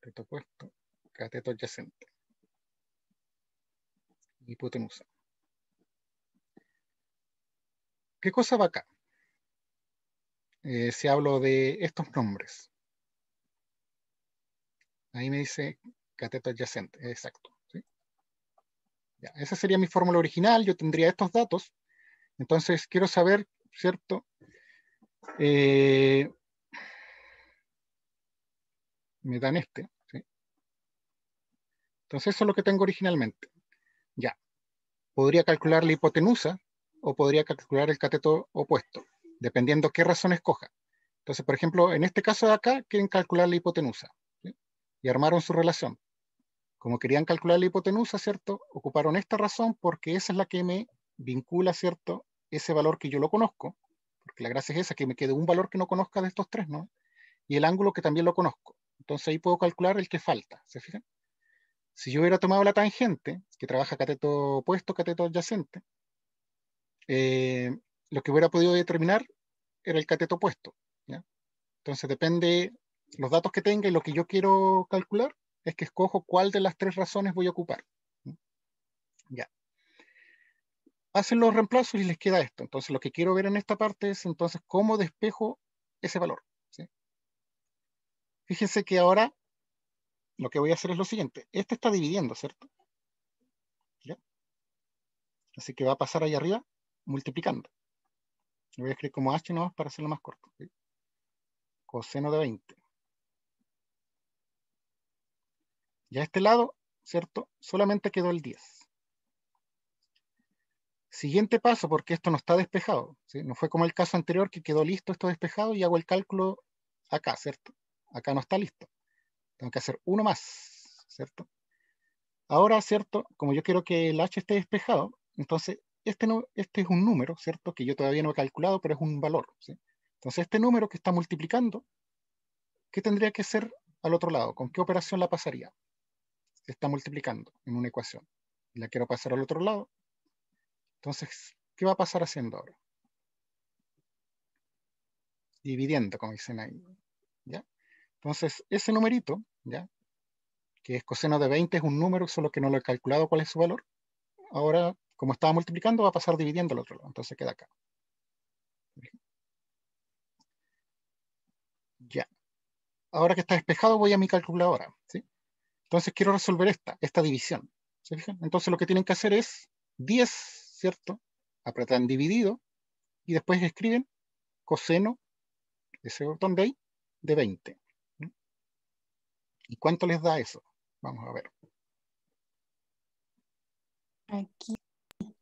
Cateto opuesto, cateto adyacente. Hipotenusa. ¿Qué cosa va acá? Eh, si hablo de estos nombres. Ahí me dice cateto adyacente, exacto esa sería mi fórmula original, yo tendría estos datos. Entonces quiero saber, ¿cierto? Eh, me dan este. Entonces eso es lo que tengo originalmente. Ya. Podría calcular la hipotenusa o podría calcular el cateto opuesto, dependiendo qué razón escoja. Entonces, por ejemplo, en este caso de acá, quieren calcular la hipotenusa y armaron su relación como querían calcular la hipotenusa, ¿cierto? Ocuparon esta razón porque esa es la que me vincula, ¿cierto? Ese valor que yo lo conozco, porque la gracia es esa, que me quede un valor que no conozca de estos tres, ¿no? Y el ángulo que también lo conozco. Entonces ahí puedo calcular el que falta, ¿se fijan? Si yo hubiera tomado la tangente, que trabaja cateto opuesto, cateto adyacente, eh, lo que hubiera podido determinar era el cateto opuesto. ¿ya? Entonces depende los datos que tenga y lo que yo quiero calcular, es que escojo cuál de las tres razones voy a ocupar. Ya. Hacen los reemplazos y les queda esto. Entonces lo que quiero ver en esta parte es entonces cómo despejo ese valor. Fíjense que ahora lo que voy a hacer es lo siguiente. Este está dividiendo, ¿cierto? ¿Ya? Así que va a pasar ahí arriba multiplicando. Lo voy a escribir como H nomás para hacerlo más corto. Coseno de 20. Y a este lado, ¿cierto? Solamente quedó el 10. Siguiente paso, porque esto no está despejado. ¿sí? No fue como el caso anterior que quedó listo esto despejado y hago el cálculo acá, ¿cierto? Acá no está listo. Tengo que hacer uno más, ¿cierto? Ahora, ¿cierto? Como yo quiero que el h esté despejado, entonces este, no, este es un número, ¿cierto? Que yo todavía no he calculado, pero es un valor. Entonces este número que está multiplicando, ¿qué tendría que ser al otro lado? ¿Con qué operación la pasaría? está multiplicando en una ecuación la quiero pasar al otro lado, entonces, ¿qué va a pasar haciendo ahora? Dividiendo, como dicen ahí. ¿ya? Entonces, ese numerito, ¿ya? que es coseno de 20, es un número, solo que no lo he calculado cuál es su valor. Ahora, como estaba multiplicando, va a pasar dividiendo al otro lado. Entonces queda acá. Ya. Ahora que está despejado, voy a mi calculadora. ¿sí? Entonces quiero resolver esta, esta división. ¿Se fijan? Entonces lo que tienen que hacer es 10, ¿cierto? Apretan dividido y después escriben coseno, ese botón de ahí, de 20. ¿Y cuánto les da eso? Vamos a ver. Aquí,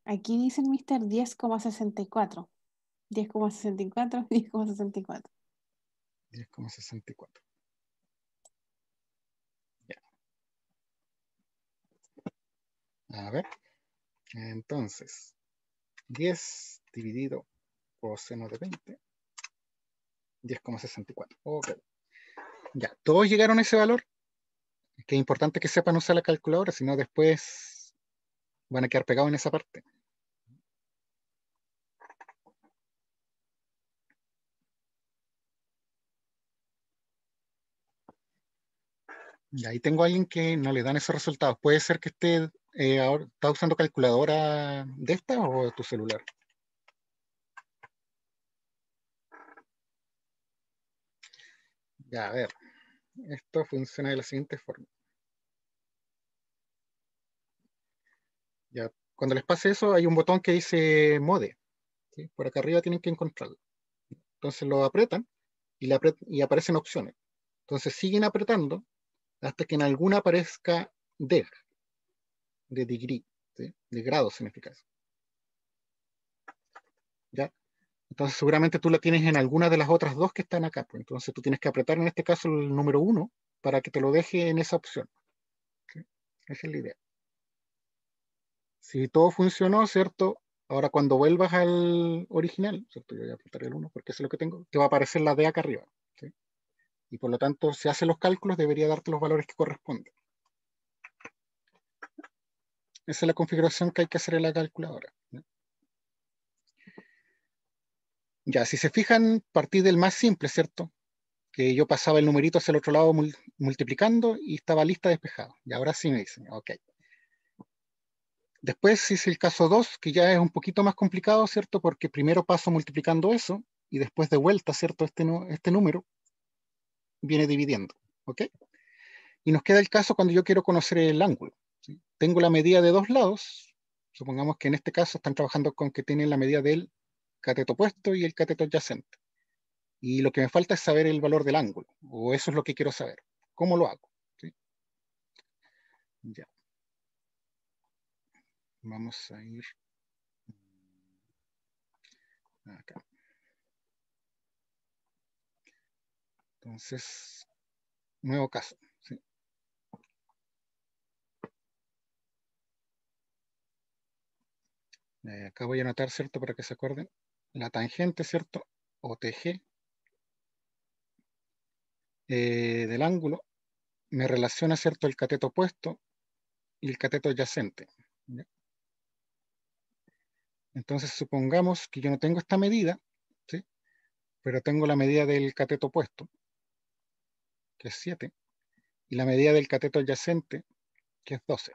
aquí dice el mister 10,64. 10,64, 10,64. 10,64. A ver. Entonces, 10 dividido por seno de 20. 10,64. Ok. Ya, todos llegaron a ese valor. Que es importante que sepan usar la calculadora, si no después van a quedar pegados en esa parte. Y ahí tengo a alguien que no le dan esos resultados. Puede ser que esté eh, ahora, ¿estás usando calculadora de esta o de tu celular? Ya, a ver. Esto funciona de la siguiente forma. Ya, cuando les pase eso, hay un botón que dice mode. Por acá arriba tienen que encontrarlo. Entonces lo apretan y, y aparecen opciones. Entonces siguen apretando hasta que en alguna aparezca deja de degree, ¿sí? de grados en ¿Ya? Entonces seguramente tú la tienes en alguna de las otras dos que están acá. Pues. Entonces tú tienes que apretar en este caso el número 1 para que te lo deje en esa opción. Esa es la idea. Si todo funcionó, ¿cierto? Ahora cuando vuelvas al original, ¿cierto? Yo voy a apretar el 1 porque es lo que tengo, te va a aparecer la D acá arriba. Y por lo tanto, si hace los cálculos, debería darte los valores que corresponden. Esa es la configuración que hay que hacer en la calculadora. Ya, si se fijan, partí del más simple, ¿cierto? Que yo pasaba el numerito hacia el otro lado multiplicando y estaba lista despejado. Y ahora sí me dicen, ok. Después hice el caso 2, que ya es un poquito más complicado, ¿cierto? Porque primero paso multiplicando eso y después de vuelta, ¿cierto? Este, este número viene dividiendo, ¿ok? Y nos queda el caso cuando yo quiero conocer el ángulo. Tengo la medida de dos lados, supongamos que en este caso están trabajando con que tienen la medida del cateto opuesto y el cateto adyacente. Y lo que me falta es saber el valor del ángulo, o eso es lo que quiero saber. ¿Cómo lo hago? Ya. Vamos a ir acá. Entonces, nuevo caso. acá voy a anotar, ¿cierto? Para que se acuerden. La tangente, ¿cierto? O TG eh, del ángulo me relaciona, ¿cierto? El cateto opuesto y el cateto adyacente. Entonces supongamos que yo no tengo esta medida, ¿sí? Pero tengo la medida del cateto opuesto, que es 7, y la medida del cateto adyacente, que es 12.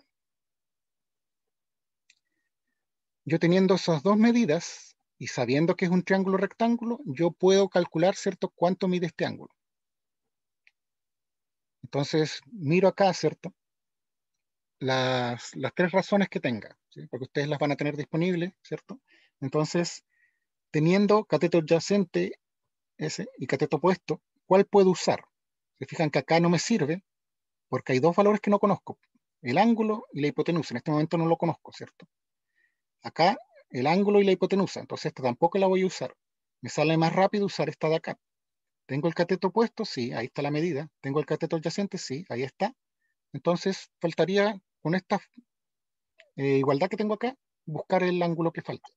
yo teniendo esas dos medidas y sabiendo que es un triángulo rectángulo, yo puedo calcular, ¿cierto?, cuánto mide este ángulo. Entonces, miro acá, ¿cierto? Las, tres razones que tenga, porque ustedes las van a tener disponibles, ¿cierto? Entonces, teniendo cateto adyacente ese y cateto opuesto, ¿cuál puedo usar? Se fijan que acá no me sirve porque hay dos valores que no conozco, el ángulo y la hipotenusa. En este momento no lo conozco, ¿cierto? acá el ángulo y la hipotenusa, entonces esta tampoco la voy a usar. Me sale más rápido usar esta de acá. ¿Tengo el cateto opuesto? Sí, ahí está la medida. ¿Tengo el cateto adyacente? Sí, ahí está. Entonces faltaría con esta eh, igualdad que tengo acá, buscar el ángulo que falta.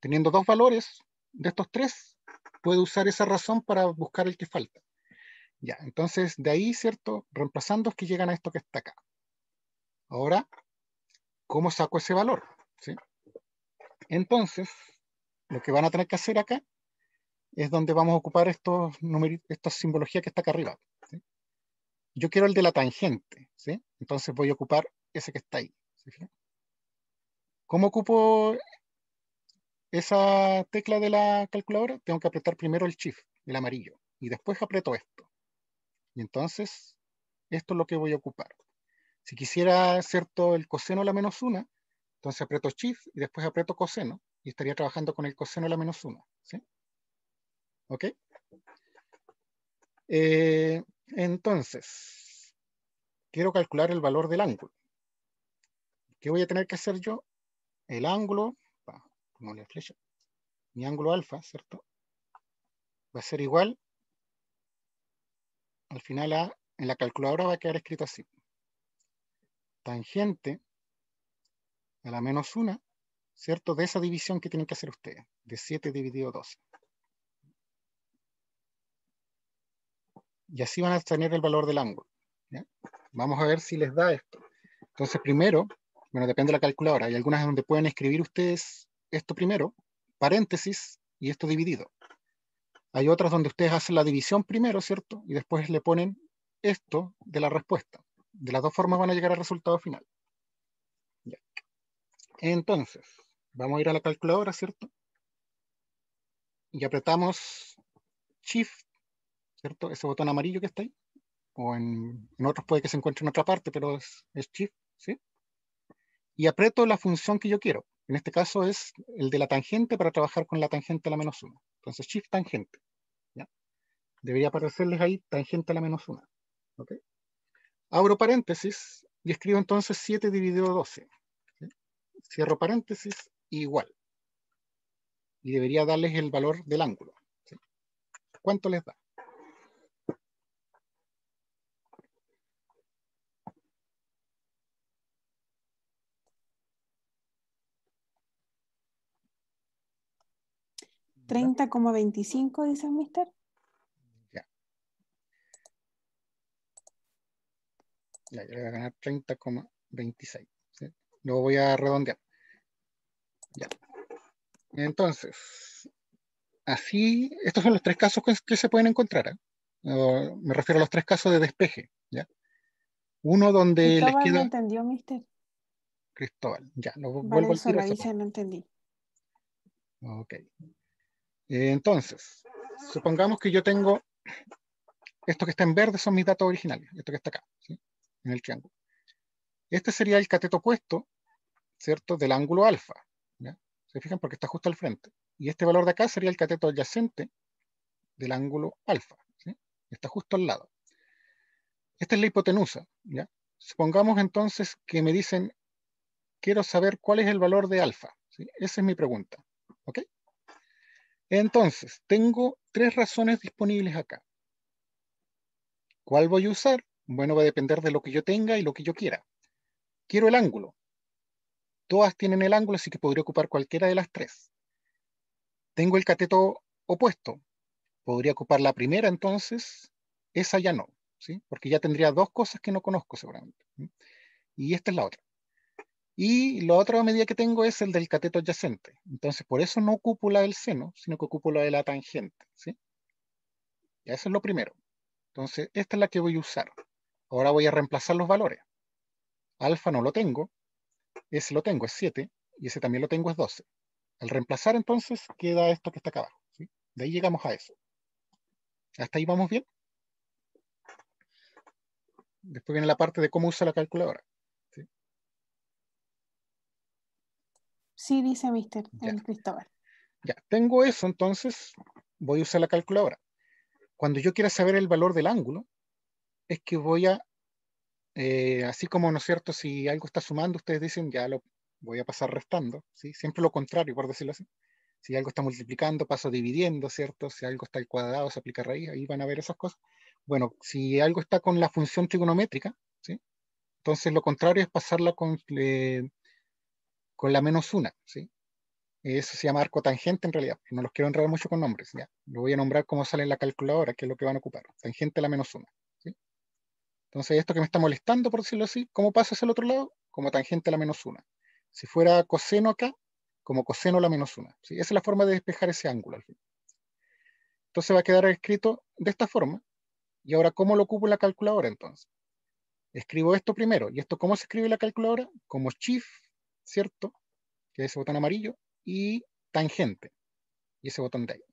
Teniendo dos valores de estos tres, puedo usar esa razón para buscar el que falta. Ya, entonces de ahí, ¿cierto? Reemplazando es que llegan a esto que está acá. Ahora, ¿cómo saco ese valor? ¿Sí? Entonces, lo que van a tener que hacer acá es donde vamos a ocupar estos esta simbología que está acá arriba. Yo quiero el de la tangente, ¿sí? entonces voy a ocupar ese que está ahí. ¿Cómo ocupo esa tecla de la calculadora? Tengo que apretar primero el shift, el amarillo, y después aprieto esto. Y entonces, esto es lo que voy a ocupar. Si quisiera, ¿cierto?, el coseno de la menos una, entonces aprieto Shift y después aprieto coseno y estaría trabajando con el coseno de la menos 1. ¿sí? ¿Ok? Eh, entonces, quiero calcular el valor del ángulo. ¿Qué voy a tener que hacer yo? El ángulo, mi ángulo alfa, ¿cierto? Va a ser igual, al final a, en la calculadora va a quedar escrito así. Tangente a la menos una, ¿cierto? De esa división que tienen que hacer ustedes, de 7 dividido 12. Y así van a tener el valor del ángulo. Vamos a ver si les da esto. Entonces primero, bueno, depende de la calculadora, hay algunas donde pueden escribir ustedes esto primero, paréntesis, y esto dividido. Hay otras donde ustedes hacen la división primero, ¿cierto? Y después le ponen esto de la respuesta. De las dos formas van a llegar al resultado final. Entonces, vamos a ir a la calculadora, ¿cierto? Y apretamos Shift, ¿cierto? Ese botón amarillo que está ahí. O en, otros puede que se encuentre en otra parte, pero es, Shift, ¿sí? Y aprieto la función que yo quiero. En este caso es el de la tangente para trabajar con la tangente a la menos 1. Entonces, shift tangente. ¿ya? Debería aparecerles ahí tangente a la menos 1. Abro paréntesis y escribo entonces 7 dividido 12 cierro paréntesis, igual. Y debería darles el valor del ángulo. ¿Cuánto les da? ¿30,25 dice el mister? Ya. Ya, yo le voy a ganar 30,26. Lo voy a redondear. Ya. Entonces, así, estos son los tres casos que se pueden encontrar. ¿eh? me refiero a los tres casos de despeje. ¿ya? Uno donde Cristóbal les no entendió, mister. Cristóbal, ya, lo vale, vuelvo eso, lo dice, no entendí. Ok. Entonces, supongamos que yo tengo... Esto que está en verde son mis datos originales. Esto que está acá, ¿sí? en el triángulo. Este sería el cateto opuesto, ¿cierto?, del ángulo alfa. ¿Se fijan? Porque está justo al frente. Y este valor de acá sería el cateto adyacente del ángulo alfa. Está justo al lado. Esta es la hipotenusa. ¿ya? Supongamos entonces que me dicen, quiero saber cuál es el valor de alfa. ¿sí? Esa es mi pregunta. ¿Ok? Entonces, tengo tres razones disponibles acá. ¿Cuál voy a usar? Bueno, va a depender de lo que yo tenga y lo que yo quiera quiero el ángulo. Todas tienen el ángulo, así que podría ocupar cualquiera de las tres. Tengo el cateto opuesto. Podría ocupar la primera entonces, esa ya no, ¿sí? porque ya tendría dos cosas que no conozco seguramente. Y esta es la otra. Y la otra medida que tengo es el del cateto adyacente. Entonces, por eso no ocupo la del seno, sino que ocupo la de la tangente. ¿sí? Ya eso es lo primero. Entonces, esta es la que voy a usar. Ahora voy a reemplazar los valores. Alfa no lo tengo, ese lo tengo, es 7, y ese también lo tengo, es 12. Al reemplazar entonces queda esto que está acá abajo. De ahí llegamos a eso. ¿Hasta ahí vamos bien? Después viene la parte de cómo usa la calculadora. Sí, dice Mr. Cristóbal. Ya, tengo eso, entonces voy a usar la calculadora. Cuando yo quiera saber el valor del ángulo, es que voy a eh, así como, ¿no es cierto? Si algo está sumando, ustedes dicen, ya lo voy a pasar restando, ¿sí? Siempre lo contrario, por decirlo así. Si algo está multiplicando, paso dividiendo, ¿cierto? Si algo está al cuadrado, se aplica raíz, ahí van a ver esas cosas. Bueno, si algo está con la función trigonométrica, ¿sí? Entonces lo contrario es pasarla con, eh, con la menos una, ¿sí? Eso se llama arco tangente en realidad, no los quiero enredar mucho con nombres, ¿ya? Lo voy a nombrar como sale en la calculadora, que es lo que van a ocupar, tangente a la menos una. Entonces, esto que me está molestando, por decirlo así, ¿cómo pasa hacia el otro lado? Como tangente a la menos una. Si fuera coseno acá, como coseno a la menos una. Esa es la forma de despejar ese ángulo al fin. Entonces va a quedar escrito de esta forma. Y ahora, ¿cómo lo ocupo en la calculadora entonces? Escribo esto primero. ¿Y esto cómo se escribe en la calculadora? Como shift, ¿cierto? Que es ese botón amarillo. Y tangente. Y ese botón de ahí.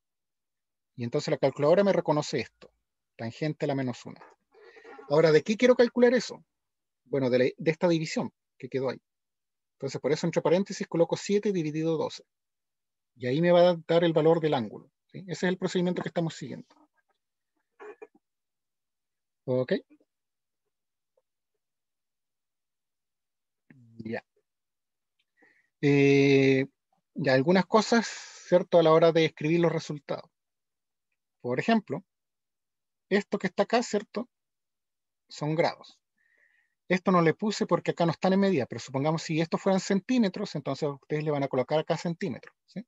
Y entonces la calculadora me reconoce esto. Tangente a la menos una. Ahora, ¿de qué quiero calcular eso? Bueno, de, esta división que quedó ahí. Entonces, por eso entre paréntesis coloco 7 dividido 12. Y ahí me va a dar el valor del ángulo. Ese es el procedimiento que estamos siguiendo. ¿Ok? Ya. Eh, ya algunas cosas, ¿cierto? A la hora de escribir los resultados. Por ejemplo, esto que está acá, ¿cierto? son grados. Esto no le puse porque acá no están en medida, pero supongamos si estos fueran centímetros, entonces ustedes le van a colocar acá centímetros, ¿sí?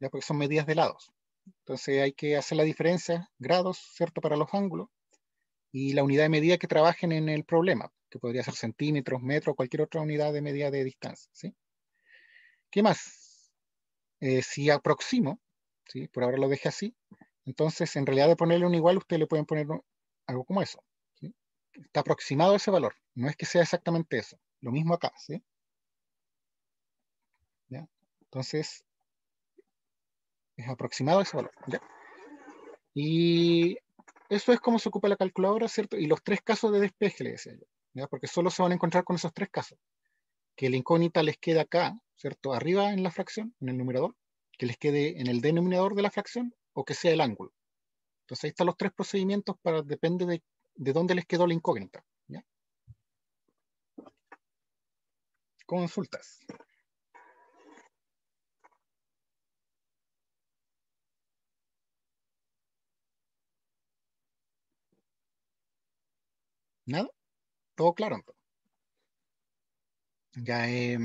Ya porque son medidas de lados. Entonces hay que hacer la diferencia, grados, ¿cierto? Para los ángulos y la unidad de medida que trabajen en el problema, que podría ser centímetros, metros, cualquier otra unidad de medida de distancia, ¿sí? ¿Qué más? Eh, si aproximo, ¿sí? por ahora lo dejé así, entonces en realidad de ponerle un igual, ustedes le pueden poner algo como eso, está aproximado ese valor. No es que sea exactamente eso. Lo mismo acá, ¿sí? ¿Ya? Entonces, es aproximado ese valor. ¿ya? Y eso es como se ocupa la calculadora, ¿cierto? Y los tres casos de despeje, le decía yo, ¿ya? porque solo se van a encontrar con esos tres casos. Que la incógnita les quede acá, ¿cierto? Arriba en la fracción, en el numerador, que les quede en el denominador de la fracción o que sea el ángulo. Entonces ahí están los tres procedimientos para, depende de de dónde les quedó la incógnita. ¿Ya? Consultas. ¿Nada? ¿Todo claro? Ya em,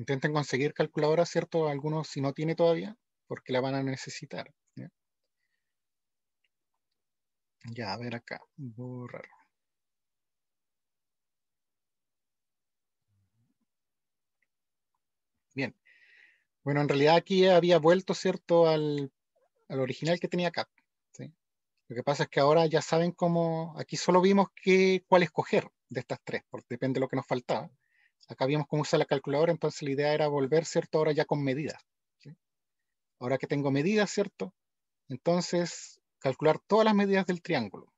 intenten conseguir calculadora, ¿cierto? Algunos si no tiene todavía, porque la van a necesitar. Ya, a ver acá, borrar. Bien. Bueno, en realidad aquí había vuelto, ¿cierto?, al, original que tenía acá. Lo que pasa es que ahora ya saben cómo, aquí solo vimos cuál escoger de estas tres, porque depende de lo que nos faltaba. Acá vimos cómo usar la calculadora, entonces la idea era volver, ¿cierto?, ahora ya con medidas. Ahora que tengo medidas, ¿cierto? Entonces, calcular todas las medidas del triángulo.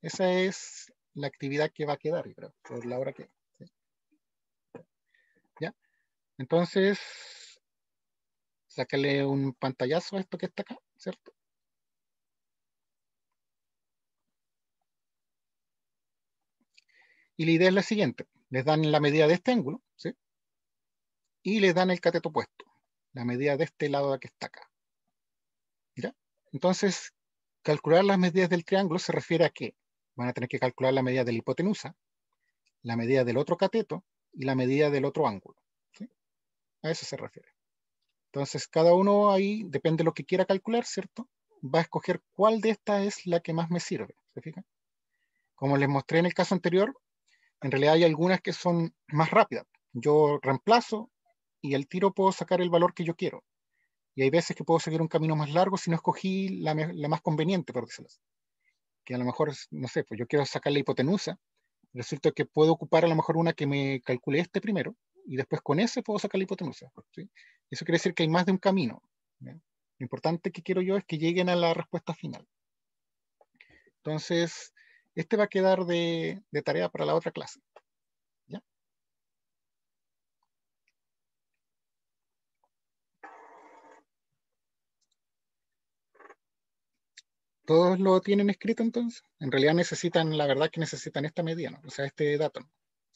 Esa es la actividad que va a quedar, por la hora que. ¿Ya? Entonces, Sácale un pantallazo a esto que está acá, ¿cierto? Y la idea es la siguiente. Les dan la medida de este ángulo, ¿sí? Y les dan el cateto opuesto, la medida de este lado que está acá. ¿Ya? Entonces, Calcular las medidas del triángulo se refiere a que van a tener que calcular la medida de la hipotenusa, la medida del otro cateto y la medida del otro ángulo. A eso se refiere. Entonces, cada uno ahí, depende de lo que quiera calcular, ¿cierto? Va a escoger cuál de estas es la que más me sirve. ¿Se fijan? Como les mostré en el caso anterior, en realidad hay algunas que son más rápidas. Yo reemplazo y al tiro puedo sacar el valor que yo quiero. Y hay veces que puedo seguir un camino más largo si no escogí la, la más conveniente, por decirlo así. Que a lo mejor, no sé, pues yo quiero sacar la hipotenusa. Resulta que puedo ocupar a lo mejor una que me calcule este primero y después con ese puedo sacar la hipotenusa. Eso quiere decir que hay más de un camino. Lo importante que quiero yo es que lleguen a la respuesta final. Entonces, este va a quedar de tarea para la otra clase. ¿Todos lo tienen escrito entonces? En realidad necesitan, la verdad que necesitan esta ¿no? o sea, este dato.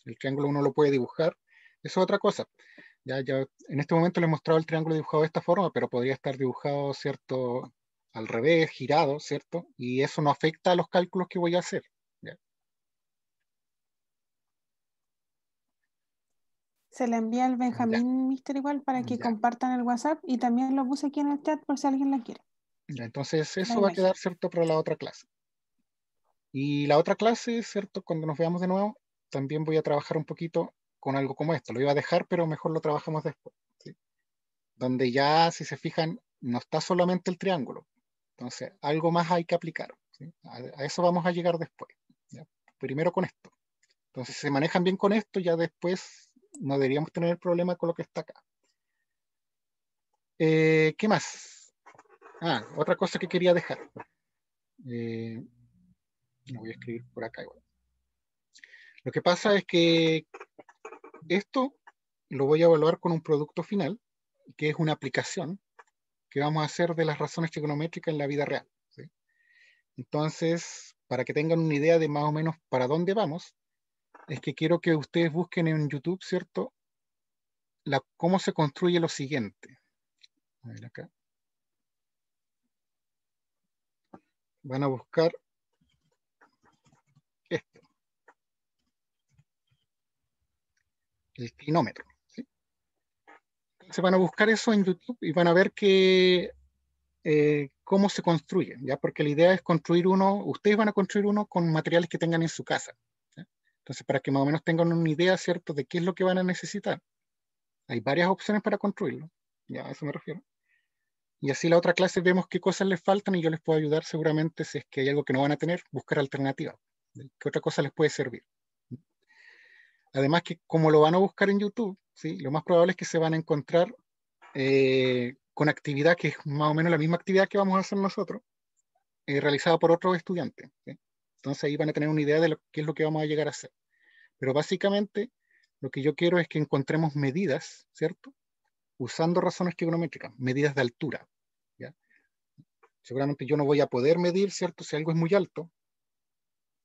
El triángulo uno lo puede dibujar, eso es otra cosa. Ya, ya, en este momento le he mostrado el triángulo dibujado de esta forma, pero podría estar dibujado, ¿cierto? Al revés, girado, ¿cierto? Y eso no afecta a los cálculos que voy a hacer. Se le envía al Benjamín Mister igual para que compartan el WhatsApp y también lo puse aquí en el chat por si alguien la quiere. Entonces, eso va a quedar, ¿cierto?, para la otra clase. Y la otra clase, ¿cierto?, cuando nos veamos de nuevo, también voy a trabajar un poquito con algo como esto. Lo iba a dejar, pero mejor lo trabajamos después. Donde ya, si se fijan, no está solamente el triángulo. Entonces, algo más hay que aplicar. A, eso vamos a llegar después. Primero con esto. Entonces, si se manejan bien con esto, ya después no deberíamos tener problema con lo que está acá. Eh, ¿Qué más? Ah, otra cosa que quería dejar. Eh, lo voy a escribir por acá Lo que pasa es que esto lo voy a evaluar con un producto final, que es una aplicación que vamos a hacer de las razones trigonométricas en la vida real. Entonces, para que tengan una idea de más o menos para dónde vamos, es que quiero que ustedes busquen en YouTube, ¿cierto? cómo se construye lo siguiente. A ver acá. van a buscar esto, el clinómetro. Entonces van a buscar eso en YouTube y van a ver eh, cómo se construye, ¿ya? porque la idea es construir uno, ustedes van a construir uno con materiales que tengan en su casa. Entonces, para que más o menos tengan una idea, ¿cierto?, de qué es lo que van a necesitar. Hay varias opciones para construirlo, ya a eso me refiero. Y así la otra clase vemos qué cosas les faltan y yo les puedo ayudar seguramente si es que hay algo que no van a tener, buscar alternativa qué otra cosa les puede servir. Además que como lo van a buscar en YouTube, ¿sí? lo más probable es que se van a encontrar eh, con actividad que es más o menos la misma actividad que vamos a hacer nosotros, eh, realizada por otro estudiante. Entonces ahí van a tener una idea de lo, qué es lo que vamos a llegar a hacer. Pero básicamente lo que yo quiero es que encontremos medidas, ¿cierto? usando razones trigonométricas, medidas de altura. Seguramente yo no voy a poder medir, ¿cierto? Si algo es muy alto,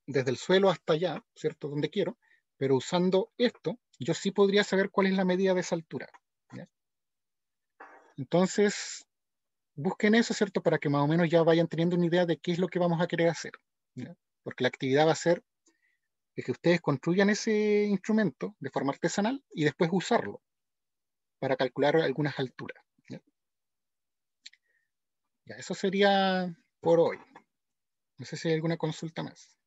desde el suelo hasta allá, ¿cierto? Donde quiero, pero usando esto, yo sí podría saber cuál es la medida de esa altura. Entonces, busquen eso, ¿cierto? Para que más o menos ya vayan teniendo una idea de qué es lo que vamos a querer hacer. Porque la actividad va a ser que ustedes construyan ese instrumento de forma artesanal y después usarlo para calcular algunas alturas. ¿ya? eso sería por hoy. No sé si hay alguna consulta más.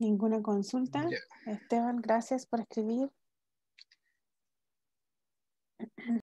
Ninguna consulta. Esteban, gracias por escribir.